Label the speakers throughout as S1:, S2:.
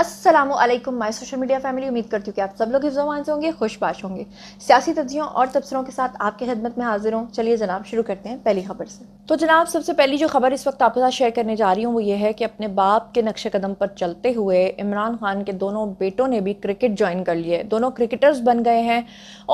S1: असलम माय social media family उम्मीद करती हूँ कि आप सब लोग जबान से होंगे खुशबाश होंगे सियासी तजियों और तबसरों के साथ आपकी खिदमत में हाजिर हूँ चलिए जनाब शुरू करते हैं पहली खबर से तो जनाब सबसे पहली जो खबर इस वक्त आपके साथ शेयर करने जा रही हूँ वो ये है कि अपने बाप के नक्श कदम पर चलते हुए इमरान खान के दोनों बेटों ने भी क्रिकेट ज्वाइन कर लिए दोनों क्रिकेटर्स बन गए हैं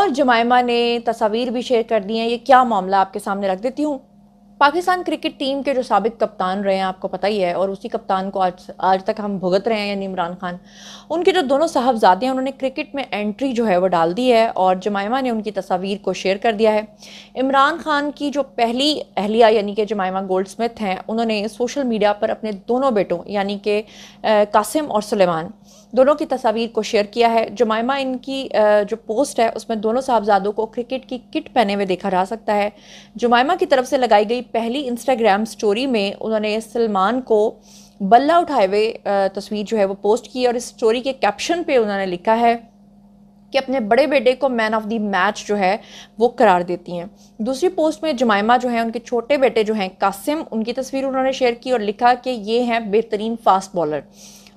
S1: और जमायमा ने तस्वीर भी शेयर कर दी हैं ये क्या मामला आपके सामने रख देती हूँ पाकिस्तान क्रिकेट टीम के जो सबक कप्तान रहे हैं आपको पता ही है और उसी कप्तान को आज आज तक हम भुगत रहे हैं यानी इमरान खान उनके जो दोनों साहबजादे हैं उन्होंने क्रिकेट में एंट्री जो है वो डाल दी है और जमायमा ने उनकी तस्वीर को शेयर कर दिया है इमरान खान की जो पहली अहलिया यानी कि जमायमा गोल्ड स्मिथ हैं उन्होंने सोशल मीडिया पर अपने दोनों बेटों यानी कि कासिम और सलेमान दोनों की तस्वीर को शेयर किया है जमायमा इनकी जो पोस्ट है उसमें दोनों साहबजादों को क्रिकेट की किट पहने हुए देखा जा सकता है जमायमा की तरफ से लगाई गई पहली इंस्टाग्राम स्टोरी में उन्होंने सलमान को बल्ला उठाए हुए तस्वीर जो है वो पोस्ट की और इस स्टोरी के कैप्शन पर उन्होंने लिखा है कि अपने बड़े बेटे को मैन ऑफ दी मैच जो है वो करार देती हैं दूसरी पोस्ट में जमायमा जो है उनके छोटे बेटे जो हैं कासिम उनकी तस्वीर उन्होंने शेयर की और लिखा कि ये हैं बेहतरीन फास्ट बॉलर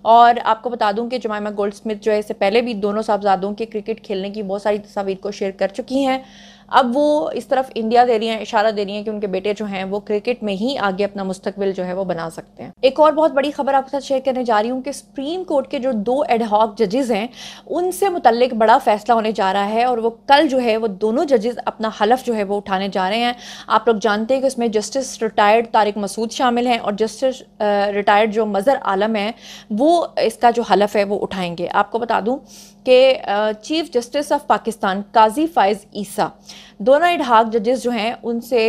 S1: और आपको बता दूं कि जमायमा गोल्ड स्मिथ जो है इससे पहले भी दोनों साहबजादों के क्रिकेट खेलने की बहुत सारी तस्वीर को शेयर कर चुकी हैं अब वो इस तरफ इंडिया दे रही हैं इशारा दे रही हैं कि उनके बेटे जो हैं वो क्रिकेट में ही आगे अपना मुस्तकबिल जो है वो बना सकते हैं एक और बहुत बड़ी खबर आपके साथ शेयर करने जा रही हूँ कि सुप्रीम कोर्ट के जो दो एडहॉक जजेज़ हैं उनसे मुतलक बड़ा फैसला होने जा रहा है और वो कल जो है वो दोनों जजेज़ अपना हलफ जो है वो उठाने जा रहे हैं आप लोग जानते हैं कि उसमें जस्टिस रिटायर्ड तारिक मसूद शामिल हैं और जस्टिस रिटायर्ड जो मज़र आलम है वो इसका जो हलफ है वो उठाएंगे आपको बता दूँ के chief justice of Pakistan Qazi Faez Isa दोनों इडहाक जजेस जो हैं उनसे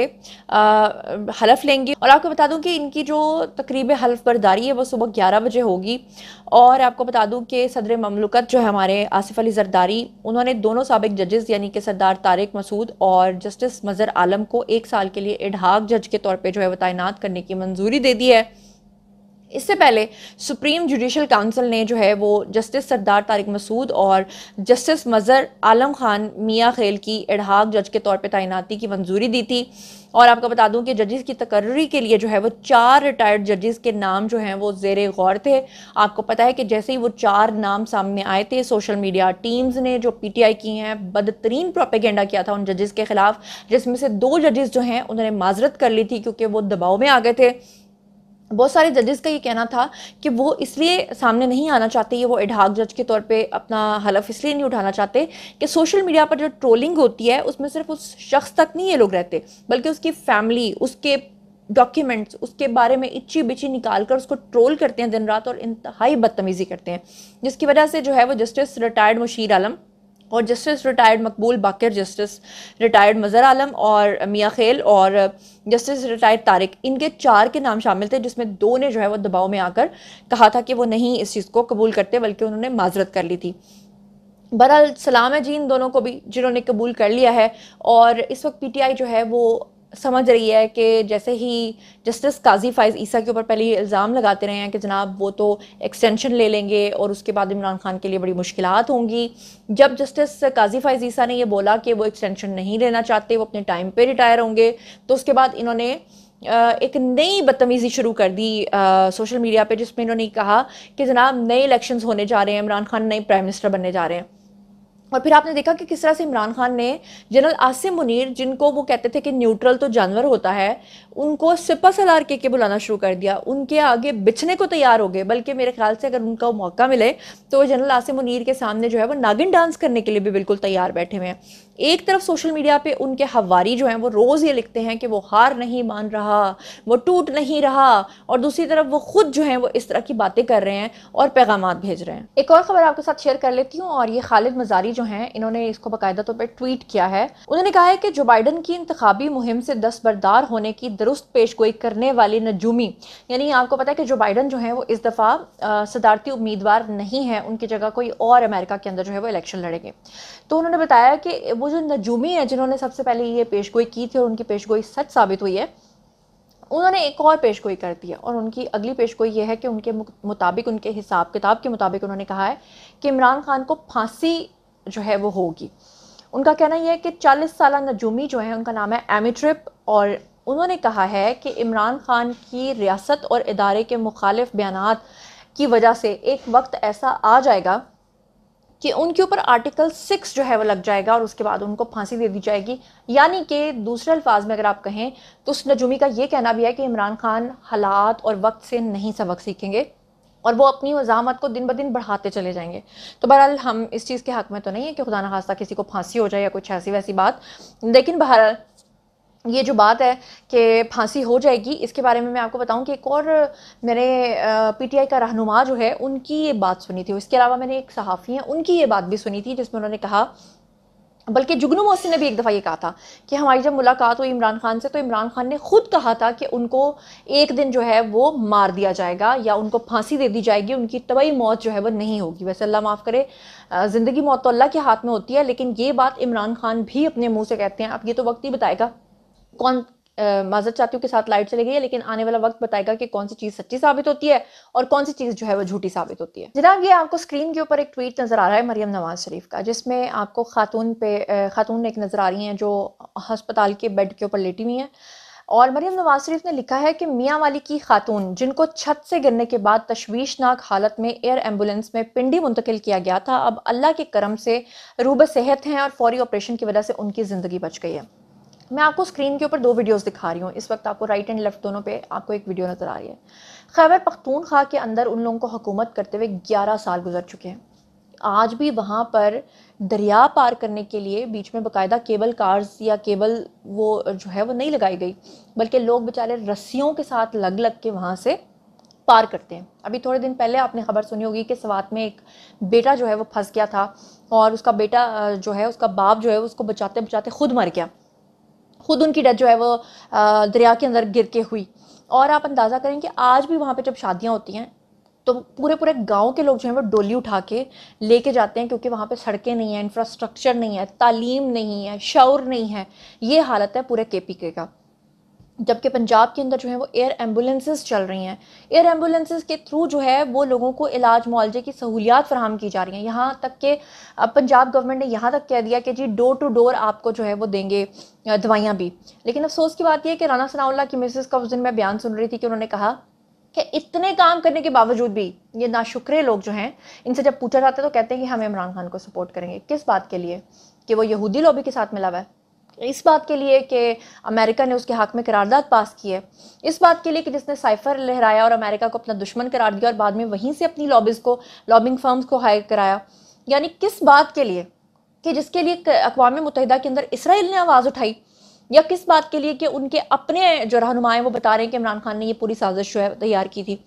S1: हलफ लेंगे और आपको बता दूं कि इनकी जो तकरीब हलफ बर्दारी है वो सुबह 11 बजे होगी और आपको बता दूं कि सदर ममलकत जो है हमारे आसिफ अली जरदारी उन्होंने दोनों सबक जजेस यानी कि सरदार तारिक मसूद और जस्टिस मज़र आलम को एक साल के लिए इडहाक जज के तौर पर जो है वो तैनात करने की मंजूरी दे दी है इससे पहले सुप्रीम जुडिशल काउंसिल ने जो है वो जस्टिस सरदार तारिक मसूद और जस्टिस मज़र आलम खान मियाँ खेल की एडहाक जज के तौर पर तैनाती की मंजूरी दी थी और आपको बता दूं कि जजेस की तकर्री के लिए जो है वो चार रिटायर्ड जजेस के नाम जो हैं वो जेर गौर थे आपको पता है कि जैसे ही वो चार नाम सामने आए थे सोशल मीडिया टीम्स ने जो पीटीआई की हैं बदतरीन प्रोपेगेंडा किया था उन जजेस के खिलाफ जिसमें से दो जजेस जो हैं उन्होंने माजरत कर ली थी क्योंकि वो दबाव में आ गए थे बहुत सारे जजेस का ये कहना था कि वो इसलिए सामने नहीं आना चाहते ये वो एडहाक जज के तौर पे अपना हलफ इसलिए नहीं उठाना चाहते कि सोशल मीडिया पर जो ट्रोलिंग होती है उसमें सिर्फ उस शख्स तक नहीं ये लोग रहते बल्कि उसकी फैमिली उसके डॉक्यूमेंट्स उसके बारे में इच्छी बिची निकाल कर उसको ट्रोल करते हैं दिन रात और इंतहाई बदतमीज़ी करते हैं जिसकी वजह से जो है वो जस्टिस रिटायर्ड मुशीर आलम और justice retired Maqbool Baqar justice retired Mazhar Alam और मियाँ खेल और जस्टिस uh, रिटायर्ड तारिक इनके चार के नाम शामिल थे जिसमें दो ने जो है वो दबाव में आकर कहा था कि वो नहीं इस चीज़ को कबूल करते बल्कि उन्होंने माजरत कर ली थी बहरहाल सलाम है जी इन दोनों को भी जिन्होंने कबूल कर लिया है और इस वक्त पीटीआई जो है वो समझ रही है कि जैसे ही जस्टिस काजी फाइज ईसा के ऊपर पहले इल्ज़ाम लगाते रहे हैं कि जनाब वो तो एक्सटेंशन ले लेंगे और उसके बाद इमरान खान के लिए बड़ी मुश्किल होंगी जब जस्टिस काजी फाइज ईसा ने यह बोला कि वो एक्सटेंशन नहीं लेना चाहते वो अपने टाइम पर रिटायर होंगे तो उसके बाद इन्होंने एक नई बदतमीज़ी शुरू कर दी आ, सोशल मीडिया पर जिसमें इन्होंने कहा कि जनाब नए इलेक्शन होने जा रहे हैं इमरान खान नए प्राइम मिनिस्टर बनने जा रहे हैं और फिर आपने देखा कि किस तरह से इमरान खान ने जनरल आसिम मुनीर जिनको वो कहते थे कि न्यूट्रल तो जानवर होता है उनको सिपा सलार के के बुलाना शुरू कर दिया उनके आगे बिछने को तैयार हो गए बल्कि मेरे ख्याल से अगर उनका मौका मिले तो जनरल आसिम मुनीर के सामने जो है वो नागिन डांस करने के लिए भी बिल्कुल तैयार बैठे हुए हैं एक तरफ सोशल मीडिया पे उनके हवारी जो हैं वो रोज़ ये लिखते हैं कि वो हार नहीं मान रहा वो टूट नहीं रहा और दूसरी तरफ वो ख़ुद जो हैं वो इस तरह की बातें कर रहे हैं और पैगाम भेज रहे हैं एक और ख़बर आपके साथ शेयर कर लेती हूँ और ये खालिद मजारी जो हैं इन्होंने इसको बाकायदा तौर तो पर ट्वीट किया है उन्होंने कहा है कि जो बाइडन की इंतबी मुहिम से दस्तबरदार होने की दुरुस्त पेश गोई करने वाली नजूमी यानी आपको पता है कि जो बाइडन जो है वो इस दफ़ा सदारती उम्मीदवार नहीं है उनकी जगह कोई और अमेरिका के अंदर जो है वो इलेक्शन लड़ेंगे तो उन्होंने बताया कि वो जो नजूमी हैं जिन्होंने सबसे पहले ये पेशगोई की थी और उनकी पेशगोई सच साबित हुई है उन्होंने एक और पेशगोई कर दी है और उनकी अगली पेशगोई ये है कि उनके मुताबिक उनके हिसाब किताब के मुताबिक उन्होंने कहा है कि इमरान खान को फांसी जो है वो होगी उनका कहना यह है कि चालीस साल नजूमी जो है उनका नाम है एमिट्रिप और उन्होंने कहा है कि इमरान खान की रियासत और इदारे के मुखालिफ बयान की वजह से एक वक्त ऐसा आ जाएगा कि उनके ऊपर आर्टिकल सिक्स जो है वो लग जाएगा और उसके बाद उनको फांसी दे दी जाएगी यानी कि दूसरे अल्फाज में अगर आप कहें तो उस नजूमी का ये कहना भी है कि इमरान खान हालात और वक्त से नहीं सबक सीखेंगे और वो अपनी वजामत को दिन ब दिन बढ़ाते चले जाएंगे तो बहरहाल हम इस चीज़ के हक में तो नहीं है कि खुदा न खास्ता किसी को फांसी हो जाए या कुछ ऐसी वैसी बात लेकिन बहरहाल ये जो बात है कि फांसी हो जाएगी इसके बारे में मैं आपको बताऊं कि एक और मैंने पीटीआई का रहनुमा जो है उनकी ये बात सुनी थी इसके अलावा मैंने एक सहाफ़ी हैं उनकी ये बात भी सुनी थी जिसमें उन्होंने कहा बल्कि जुगनू मोहसिन ने भी एक दफ़ा ये कहा था कि हमारी जब मुलाकात हुई इमरान खान से तो इमरान खान ने खुद कहा था कि उनको एक दिन जो है वो मार दिया जाएगा या उनको फांसी दे दी जाएगी उनकी तबाही मौत जो है वो नहीं होगी वैसे अल्लाह माफ़ करे ज़िंदगी मौत तो अल्लाह के हाथ में होती है लेकिन ये बात इमरान खान भी अपने मुँह से कहते हैं अब ये तो वक्त ही बताएगा कौन माजर चाहती हूँ के साथ लाइट चली गई है लेकिन आने वाला वक्त बताएगा कि कौन सी चीज सच्ची साबित होती है और कौन सी चीज जो है वो झूठी साबित होती है जनाब ये आपको स्क्रीन के ऊपर एक ट्वीट नजर आ रहा है मरियम नवाज शरीफ का जिसमें आपको खातून पे खातून एक नजर आ रही है जो हस्पताल के बेड के ऊपर लेटी हुई है और मरियम नवाज शरीफ ने लिखा है कि मियाँ वाली की खातून जिनको छत से गिरने के बाद तशवीशनाक हालत में एयर एम्बुलेंस में पिंडी मुंतकिल किया गया था अब अल्लाह के करम से रूब सेहत हैं और फौरी ऑपरेशन की वजह से उनकी ज़िंदगी बच गई है मैं आपको स्क्रीन के ऊपर दो वीडियोस दिखा रही हूँ इस वक्त आपको राइट एंड लेफ्ट दोनों पे आपको एक वीडियो नज़र आ रही है खैबर पख्तूनख्वा के अंदर उन लोगों को हुकूमत करते हुए ग्यारह साल गुजर चुके हैं आज भी वहाँ पर दरिया पार करने के लिए बीच में बाकायदा केबल कार्स या केबल वो जो है वो नहीं लगाई गई बल्कि लोग बेचारे रस्सियों के साथ लग लग के वहाँ से पार करते हैं अभी थोड़े दिन पहले आपने खबर सुनी होगी कि सवात में एक बेटा जो है वो फंस गया था और उसका बेटा जो है उसका बाप जो है उसको बचाते बचाते खुद मर गया खुद उनकी डेथ जो है वो दरिया के अंदर गिर के हुई और आप अंदाज़ा करें कि आज भी वहाँ पे जब शादियाँ होती हैं तो पूरे पूरे गांव के लोग जो हैं वो डोली उठा के लेके जाते हैं क्योंकि वहाँ पे सड़कें नहीं हैं इंफ्रास्ट्रक्चर नहीं है तालीम नहीं है शौर नहीं है ये हालत है पूरे के पी के का जबकि पंजाब के अंदर जो है वो एयर एम्बुलेंसेस चल रही हैं एयर एम्बुलेंसेस के थ्रू जो है वो लोगों को इलाज मुआवजे की सहूलियात फ्राहम की जा रही हैं यहाँ तक कि पंजाब गवर्नमेंट ने यहाँ तक कह दिया कि जी डोर टू डोर आपको जो है वो देंगे दवाइयाँ भी लेकिन अफसोस की बात यह कि राना सनाउल्ला की मिसेस का उस दिन मैं बयान सुन रही थी कि उन्होंने कहा कि इतने काम करने के बावजूद भी ये नाशुक्रे लोग जो हैं इनसे जब पूछा जाता है तो कहते हैं कि हम इमरान खान को सपोर्ट करेंगे किस बात के लिए कि वो यहूदी लॉबी के साथ मिला हुआ है इस बात के लिए कि अमेरिका ने उसके हक में करारदाद पास की है इस बात के लिए कि जिसने साइफर लहराया और अमेरिका को अपना दुश्मन करार दिया और बाद में वहीं से अपनी लॉबीज़ को लॉबिंग फर्म्स को हायर कराया यानी किस बात के लिए कि जिसके लिए अकवा मुतहदा के अंदर इसराइल ने आवाज़ उठाई या किस बात के लिए कि उनके अपने जो रहनुमा वो बता रहे हैं कि इमरान खान ने ये पूरी साजिश जो है तैयार की थी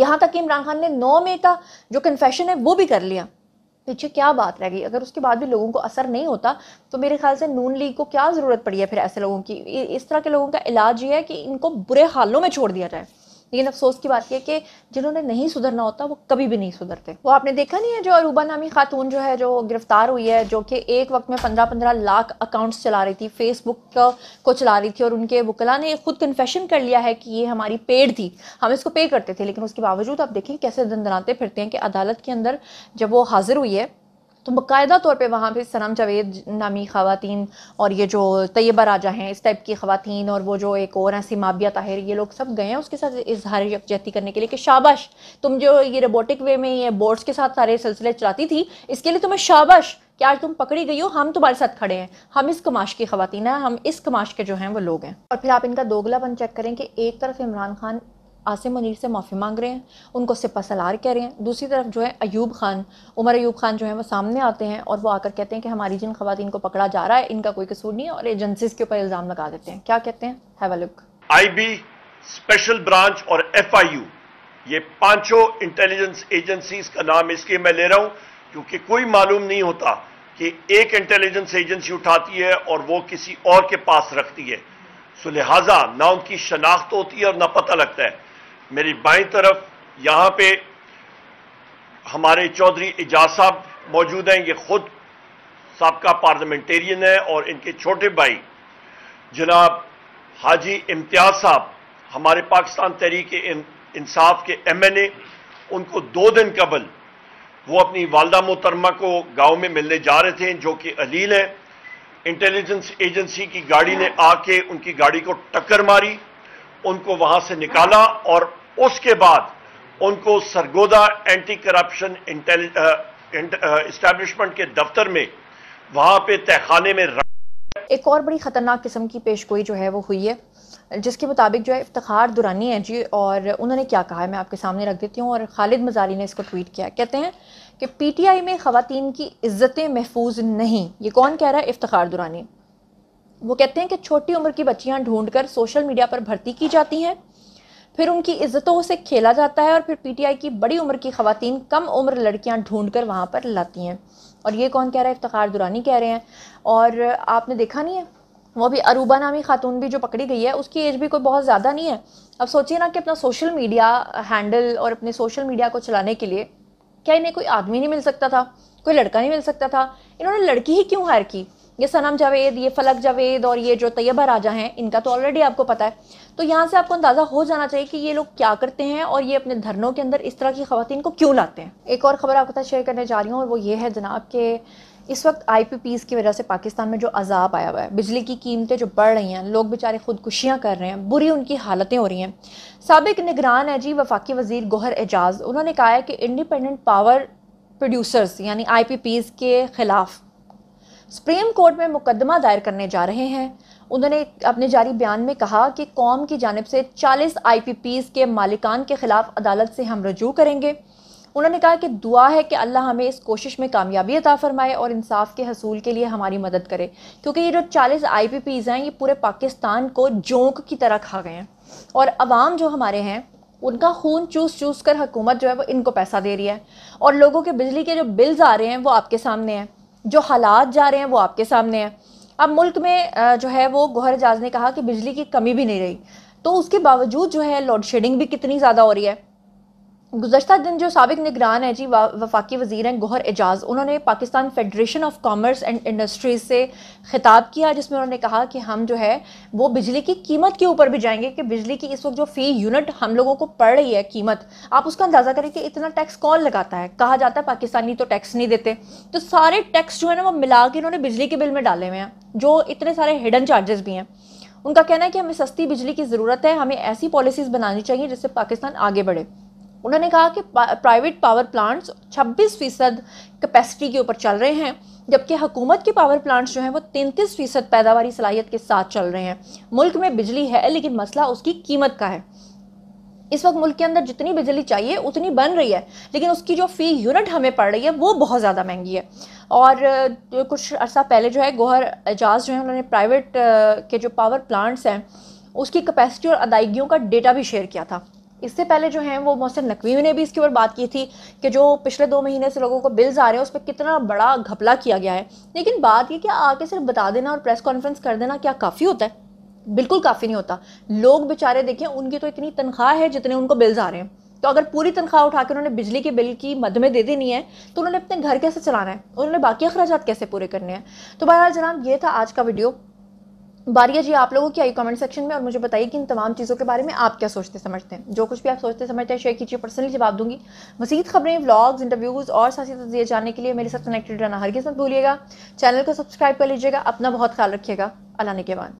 S1: यहाँ तक कि इमरान खान ने नौ मई का जो कन्फेशन है वो भी कर लिया पीछे क्या बात रह गई अगर उसके बाद भी लोगों को असर नहीं होता तो मेरे ख्याल से नून लीग को क्या ज़रूरत पड़ी है फिर ऐसे लोगों की इस तरह के लोगों का इलाज ये है कि इनको बुरे हालों में छोड़ दिया जाए लेकिन अफसोस की बात यह कि जिन्होंने नहीं सुधरना होता वो कभी भी नहीं सुधरते वो आपने देखा नहीं है जो अरूबा नामी खातून जो है जो गिरफ्तार हुई है जो कि एक वक्त में पंद्रह पंद्रह लाख अकाउंट्स चला रही थी फेसबुक को चला रही थी और उनके वकला ने खुद कन्फेशन कर लिया है कि ये हमारी पेड थी हम इसको पे करते थे लेकिन उसके बावजूद आप देखें कैसे दंदनाते फिरते हैं कि अदालत के अंदर जब वो हाजिर हुई है तो बाकायदा तौर पे वहाँ पे सनम जावेद नामी खातन और ये जो तयबा राजा हैं इस टाइप की खातन और वो जो एक और ऐसी माबिया ताहिर ये लोग सब गए हैं उसके साथ इजहार यकजहती करने के लिए कि शाबाश तुम जो ये रोबोटिक वे में ये बोर्ड्स के साथ सारे सिलसिले चलाती थी इसके लिए तुम्हें शाबाश कि आज तुम पकड़ी गई हो हम तुम्हारे साथ खड़े हैं हम इस कमाश की खातन हैं हम इस कमाश के जो हैं वो लोग हैं और फिर आप इनका दोगलापन चेक करें कि एक तरफ इमरान खान आसिम मुनीर से माफ़ी मांग रहे हैं उनको सिपा सलार कह रहे हैं दूसरी तरफ जो है अयूब खान उमर अयूब खान जो है वो सामने आते हैं और वो आकर कहते हैं कि हमारी जिन खातन को पकड़ा जा रहा है इनका कोई कसूर नहीं है और एजेंसीज के ऊपर इल्ज़ाम लगा देते हैं क्या कहते हैं हैव लुक
S2: आई बी स्पेशल ब्रांच और एफ आई यू ये पाँचों इंटेलिजेंस एजेंसीज का नाम इसलिए मैं ले रहा हूँ क्योंकि कोई मालूम नहीं होता कि एक इंटेलिजेंस एजेंसी उठाती है और वो किसी और के पास रखती है सो लिहाजा ना उनकी शनाख्त होती है और ना पता लगता है मेरी बाई तरफ यहां पे हमारे चौधरी एजाज साहब मौजूद हैं ये खुद सबका पार्लियामेंटेरियन है और इनके छोटे भाई जनाब हाजी इम्तियाज साहब हमारे पाकिस्तान तहरीक इंसाफ के एम एन ए उनको दो दिन कबल वो अपनी वालदा मोहतरमा को गांव में मिलने जा रहे थे जो कि अलील है इंटेलिजेंस एजेंसी की गाड़ी ने आके उनकी गाड़ी को टक्कर मारी उनको वहां से निकाला और उसके बाद उनको सरगोदा एंटी करप्शन इस्टेब्लिशमेंट के दफ्तर में वहां पे तहखाने में
S1: एक और बड़ी खतरनाक किस्म की पेशगोई जो है वो हुई है जिसके मुताबिक जो है इफ्तार दुरानी है जी और उन्होंने क्या कहा है मैं आपके सामने रख देती हूँ और खालिद मजारी ने इसको ट्वीट किया कहते हैं कि पीटीआई में खातन की इज्जतें महफूज नहीं ये कौन कह रहा है इफ्तार दुरानी वो कहते हैं कि छोटी उम्र की बच्चियाँ ढूंढ कर सोशल मीडिया पर भर्ती की जाती हैं फिर उनकी इज़्ज़तों से खेला जाता है और फिर पीटीआई की बड़ी उम्र की खातन कम उम्र लड़कियां ढूंढकर वहां पर लाती हैं और ये कौन कह रहा है इफ्तार दुरानी कह रहे हैं और आपने देखा नहीं है वो भी अरूबा नामी खातून भी जो पकड़ी गई है उसकी एज भी कोई बहुत ज़्यादा नहीं है अब सोचिए ना कि अपना सोशल मीडिया हैंडल और अपने सोशल मीडिया को चलाने के लिए क्या इन्हें कोई आदमी नहीं मिल सकता था कोई लड़का नहीं मिल सकता था इन्होंने लड़की ही क्यों हायर की ये सनम जावेद ये फलक जावेद और ये जो तैयबा राजा हैं इनका तो ऑलरेडी आपको पता है तो यहाँ से आपको अंदाज़ा हो जाना चाहिए कि ये लोग क्या करते हैं और ये अपने धरनों के अंदर इस तरह की खातन को क्यों लाते हैं एक और ख़बर आपके साथ शेयर करने जा रही हूँ और वो ये है जनाब के इस वक्त आई की वजह से पाकिस्तान में जो अजाब आया हुआ है बिजली की कीमतें जो बढ़ रही हैं लोग बेचारे खुदकुशियाँ कर रहे हैं बुरी उनकी हालतें हो रही हैं सबक निगरान है जी वफाकी वजीर गोहर एजाज उन्होंने कहा है कि इंडिपेंडेंट पावर प्रोड्यूसर्स यानी आई के ख़िलाफ़ सुप्रीम कोर्ट में मुकदमा दायर करने जा रहे हैं उन्होंने अपने जारी बयान में कहा कि कौम की जानब से 40 आईपीपीज़ के मालिकान के ख़िलाफ़ अदालत से हम रजू करेंगे उन्होंने कहा कि दुआ है कि अल्लाह हमें इस कोशिश में कामयाबी अता फरमाए और इंसाफ के हसूल के लिए हमारी मदद करे क्योंकि ये जो चालीस आई पी पीज़ हैं ये पूरे पाकिस्तान को जोंक की तरह खा गए हैं और अवाम जो हमारे हैं उनका खून चूस चूस कर हुकूमत जो है वो इनको पैसा दे रही है और लोगों के बिजली के जो बिल्स आ रहे हैं वो आपके सामने हैं जो हालात जा रहे हैं वो आपके सामने हैं अब मुल्क में जो है वो गोहर एजाज ने कहा कि बिजली की कमी भी नहीं रही तो उसके बावजूद जो है लोड शेडिंग भी कितनी ज़्यादा हो रही है गुजशत दिन जो सबक निगरान है जी वफाकी वजीर हैं गोहर एजाज उन्होंने Pakistan federation of commerce and industries से खिताब किया जिसमें उन्होंने कहा कि हम जो है वो बिजली की कीमत के ऊपर भी जाएंगे कि बिजली की इस वक्त जो फ़ी यूनिट हम लोगों को पड़ रही है कीमत आप उसका अंदाज़ा करें कि इतना टैक्स कौन लगाता है कहा जाता है पाकिस्तानी तो टैक्स नहीं देते तो सारे टैक्स जो है ना वो मिला के इन्होंने बिजली के बिल में डाले हुए हैं जो इतने सारे हिडन चार्जेस भी हैं उनका कहना है कि हमें सस्ती बिजली की ज़रूरत है हमें ऐसी पॉलिसीज़ बनानी चाहिए जिससे पाकिस्तान आगे बढ़े उन्होंने कहा कि प्राइवेट पावर प्लांट्स 26 फ़ीसद कैपेसिटी के ऊपर चल रहे हैं जबकि हुकूमत के पावर प्लांट्स जो हैं वो 33 फ़ीसद पैदावारी सलाहियत के साथ चल रहे हैं मुल्क में बिजली है लेकिन मसला उसकी कीमत का है इस वक्त मुल्क के अंदर जितनी बिजली चाहिए उतनी बन रही है लेकिन उसकी जो फ़ी यूनिट हमें पड़ रही है वो बहुत ज़्यादा महंगी है और कुछ अर्सा पहले जो है गोहर एजाज जो है उन्होंने प्राइवेट के जो पावर प्लांट्स हैं उसकी कैपेसिटी और अदायगियों का डेटा भी शेयर किया था इससे पहले जो है वो मोहसिन नकवी ने भी इसके ऊपर बात की थी कि जो पिछले दो महीने से लोगों को बिल्स आ रहे हैं उस पर कितना बड़ा घपला किया गया है लेकिन बात ये कि आके सिर्फ बता देना और प्रेस कॉन्फ्रेंस कर देना क्या काफ़ी होता है बिल्कुल काफ़ी नहीं होता लोग बेचारे देखें उनकी तो इतनी तनख्वाह है जितने उनको बिल्स आ रहे हैं तो अगर पूरी तनख्वाह उठा के उन्होंने बिजली के बिल की मद में दे देनी है तो उन्होंने अपने घर कैसे चलाना है उन्होंने बाकी अखराज कैसे पूरे करने हैं तो बहरहाल जनाब ये था आज का वीडियो बारिया जी आप लोगों की आई कमेंट सेक्शन में और मुझे बताइए कि इन तमाम चीज़ों के बारे में आप क्या सोचते समझते हैं जो कुछ भी आप सोचते समझते हैं शेयर कीजिए पर्सनली जवाब दूंगी मजीद खबरें व्लॉग्स इंटरव्यूज़ और साथी तजिए जानने के लिए मेरे साथ कनेक्टेड रहना हर किस्मत भूलिएगा चैनल को सब्सक्राइब कर लीजिएगा अपना बहुत ख्याल रखिएगा अल्लाह के बाद